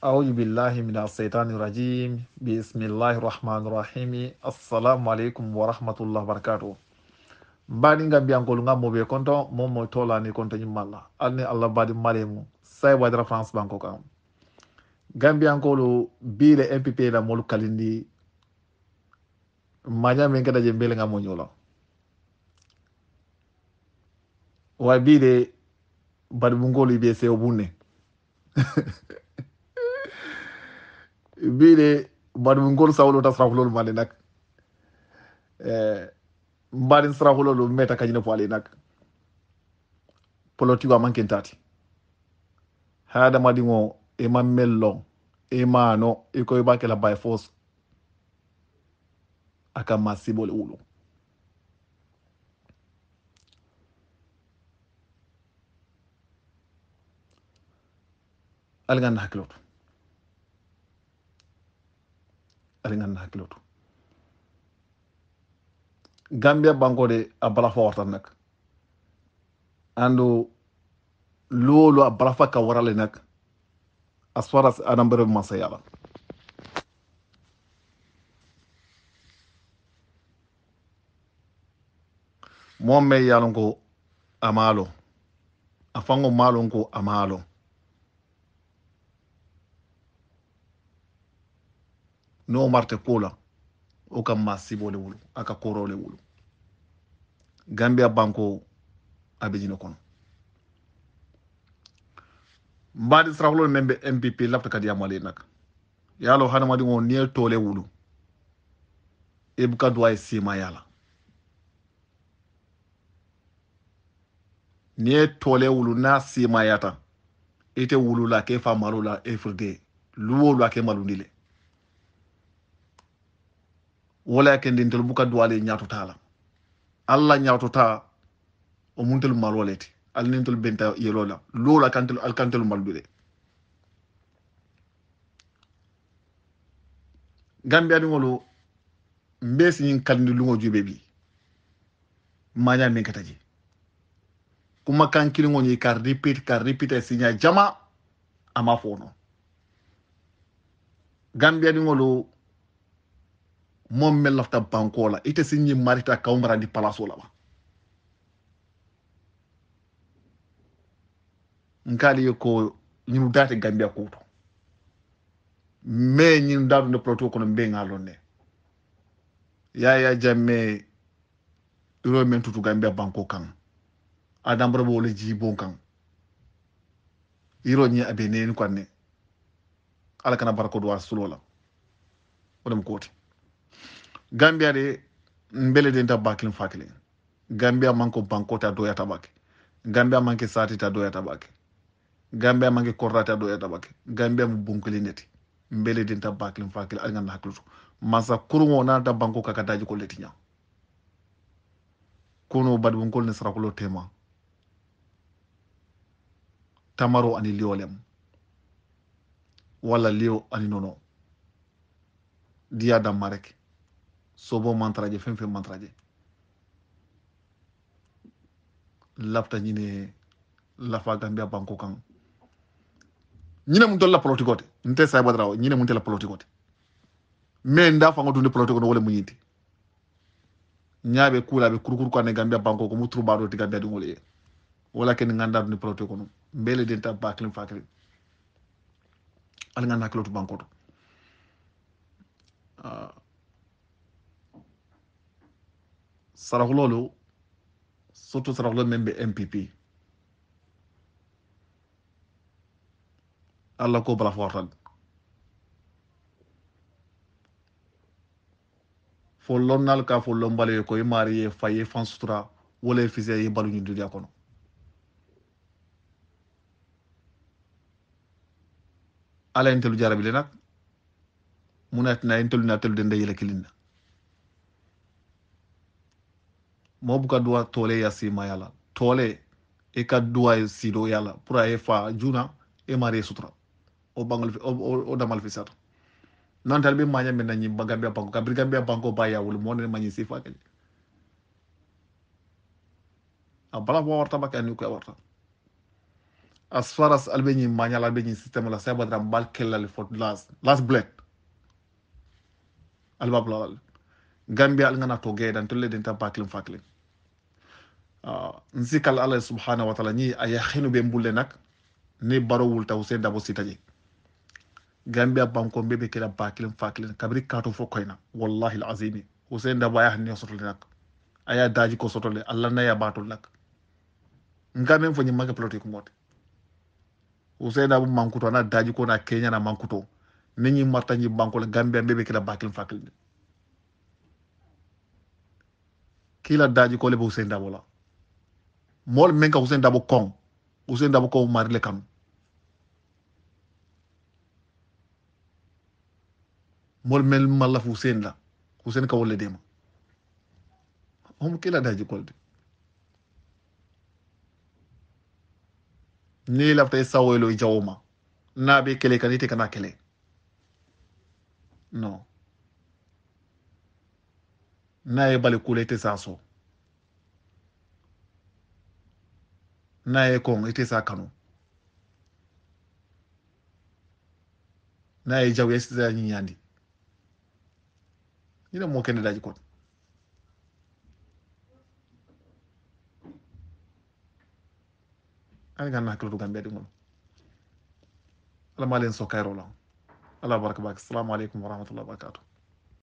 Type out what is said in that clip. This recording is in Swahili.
Auzu billahi mina shaitani rajim. Bismillahi rahmani rahimi. Assalamu alaikum warahmatullahi wabarakatuh. mbaɗi gambiyankolu gammoɓe konto momo tolani konto ñimmalla alni allah mbaɗi malemu say wadira france banko kam gambiyankolu biile mpp la molu kalindi mañamin keɗa je mbele gam moñula way biile baɗi bungolu ɓe sewo bunne bile baɗum ngol sawlo ta sarakulol male nak e, mbaɗin sarakulol meta kañine fo alay nak politique a mankintati haadamadiŋo ima mel loŋ ima no i ko i be kela by force a ka ma sibo le wulu ali na hakkiloto ali ganna hakkilotu gambia banko de a balafa wartan nak ando loolu a balafa ka warale nak a sara adambere masa yala moom me yalonko a maalon a fango maalon ko a maalon n'o marte ko la o ka maa sibo le wolo a ka gambia banko a be jine kono mbaadi sarahulo men mpp lafta kadi yamale nak yalo hadamadiŋo niŋ e ye tole wulu i buka duwa ye simaya la niŋ ye tole wulu niŋ simayata ite e wulu la ke fa malu la e luwo lu ke malundi le walakin din tel buka duwale ñaatutaa la alla ñaatutaa o muntelu malwo le ti ali nin benta yelo la loo la kantelu ali kantelu malu du de gambiyaniŋolu mbe siñiŋ kalindi luŋo jube bi maña min kata je kuma kan kiliŋo ñi ka ripit ka ripite siña jama ama fo no gambiyaniŋolu mom mel lafta banko la ite sinñi marita kawmarandi palaso la ba nkali ye ko ñinu daate gambia kuuto mais ñinu daadunde plateau kono mbe be ngalo ne ya jamme iro men tutu gambia banko kaŋ bro bo wole jiibon kaŋ yiro ñi abe neeni kon ne ala kana barako do wa sulola la wolem gambia de mbele de ta bakilin fakilin gambia manko banko ta doya ta gambia manke sati ta doya ta gambia manke korra ta doya ta gambia mu bunkilin neti mbele de ta bakilin fakilin algan na haklutu masa kurungo na ta banko kaka daji ko leti nya kuno badu bunkol ne sarakulo tema tamaro ani liolem wala lio ani nono diya damareke sobo mantraje fen fen mantraje lafta ñine lafa gambia banko kan ñine mu tolla politique ote nte say badraw ñine mu tela politique ote mais nda fa nga politique ono wala mu ñinti ñaaɓe kuulaɓe kurkur ko ane gambia banko ko mu turbaɗo ti gambia ɗum wole ye wala kene ganda dunde politique ono mbele denta bakilin fakilin ala ganna hakkiloto banko to uh, saraxuloo loolu surtout loolu même bi mpp alla ko bala fotan fo lonnal ka fo lombalo ye ko i maari ye fa ye fan sutura wala ye fisiya ye baluñi duniya kono ala ye ntelu jarabile nak muna tina ye ntelu na telu den da yela kilinna moo buka duwa tole ya si mayala tole eka ka duwa ye pura la pour a ye fa juna e mari sutra o bangol o damal fi sata nan talbe manya men nañi gambia banko ka gambia banko ba ya wul ne sifa kel a bala bo warta bakka anu ni ko warta as far as albe manya la beni system la sa badram bal kel la fot las las black alba bla gambia al ngana to gedan to le den ta baklim faklim Uh, nsikal ala subhanahu wa taala ñi a yaxinu be mbulle nak ni barowul taw sen dabo sitaje gambia banko mbebe kira bakilen fakilen kabri kato fo koyna wallahi alazim husen dabo ya hanni sotole nak aya daji ko sotole allah na ya batul nak ngamen fo ñi maga plotik ko moti husen dabo mankuto na daji ko na kenya na mankuto ni ñi marta ñi banko le gambia mbebe kira bakilen fakilen kila daji ko le bo husen dabo la mol men ka usen dabo kong usen dabo ko mari le kanu mol men malla fu usen la usen ka wolle dema hom kila daji kolde ni lafta e sawoylo e jawoma naabe kele kan ite kana kele non na ye bali kula ite sa so n'a ye kon ite sa kanu n'a ye jaw ye sisa ɲiɲandi ina mo kene daji kon ani ganna hakkiloto gambe ɗi gono ala ma len so kayro lan ala baraka bak assalamu aleykum warahmatullah wabarakatuh